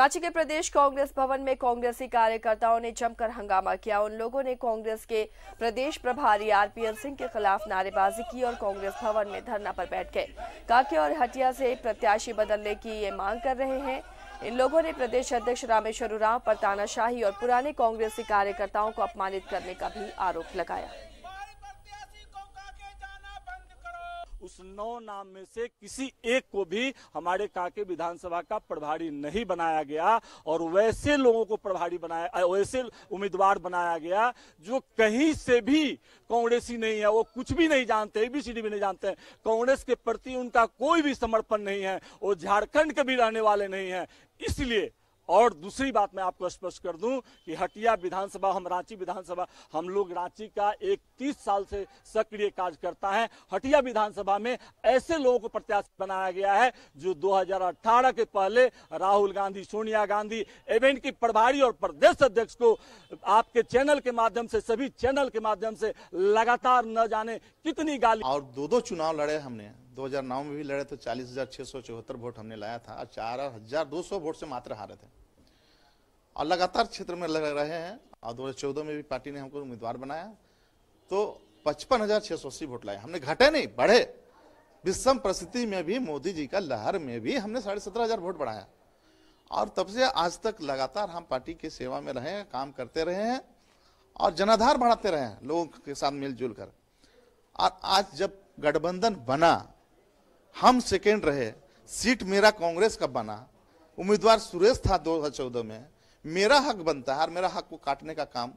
रांची के प्रदेश कांग्रेस भवन में कांग्रेसी कार्यकर्ताओं ने जमकर हंगामा किया उन लोगों ने कांग्रेस के प्रदेश प्रभारी आरपीएन सिंह के खिलाफ नारेबाजी की और कांग्रेस भवन में धरना पर बैठ गए काके और हटिया से प्रत्याशी बदलने की ये मांग कर रहे हैं इन लोगों ने प्रदेश अध्यक्ष रामेश्वर उराव पर तानाशाही और पुराने कांग्रेसी कार्यकर्ताओं को अपमानित करने का भी आरोप लगाया उस नौ नाम में से किसी एक को भी हमारे काके विधानसभा का प्रभारी नहीं बनाया गया और वैसे लोगों को प्रभारी बनाया वैसे उम्मीदवार बनाया गया जो कहीं से भी कांग्रेसी नहीं है वो कुछ भी नहीं जानते एबीसीडी भी नहीं जानते कांग्रेस के प्रति उनका कोई भी समर्पण नहीं है वो झारखंड के भी रहने वाले नहीं है इसलिए और दूसरी बात मैं आपको स्पष्ट कर दूं कि हटिया विधानसभा हम रांची विधानसभा हम लोग रांची का एक तीस साल से सक्रिय कार्य करता है हटिया विधानसभा में ऐसे लोगों को प्रत्याशी बनाया गया है जो 2018 के पहले राहुल गांधी सोनिया गांधी इवेंट की प्रभारी और प्रदेश अध्यक्ष को आपके चैनल के माध्यम से सभी चैनल के माध्यम से लगातार न जाने कितनी गाली और दो दो चुनाव लड़े हमने 2009 में भी लड़े तो चालीस हजार सौ चौहत्तर वोट हमने लाया था और चार हजार दो सौ वोट से मात्र हारे थे और लगातार क्षेत्र में लग रहे हैं और 2014 में भी पार्टी ने हमको उम्मीदवार बनाया तो पचपन हजार छह सौ अस्सी वोट लाए हमने घटे नहीं बढ़े विषम परिस्थिति में भी मोदी जी का लहर में भी हमने साढ़े सत्रह हजार वोट बढ़ाया और तब से आज तक लगातार हम पार्टी की सेवा में रहे हैं काम करते रहे हैं और जनाधार बढ़ाते रहे हैं लोगों के साथ मिलजुल कर और आज जब गठबंधन बना हम सेकेंड रहे सीट मेरा कांग्रेस का बना उम्मीदवार सुरेश था 2014 में मेरा हक बनता है और मेरा हक को काटने का काम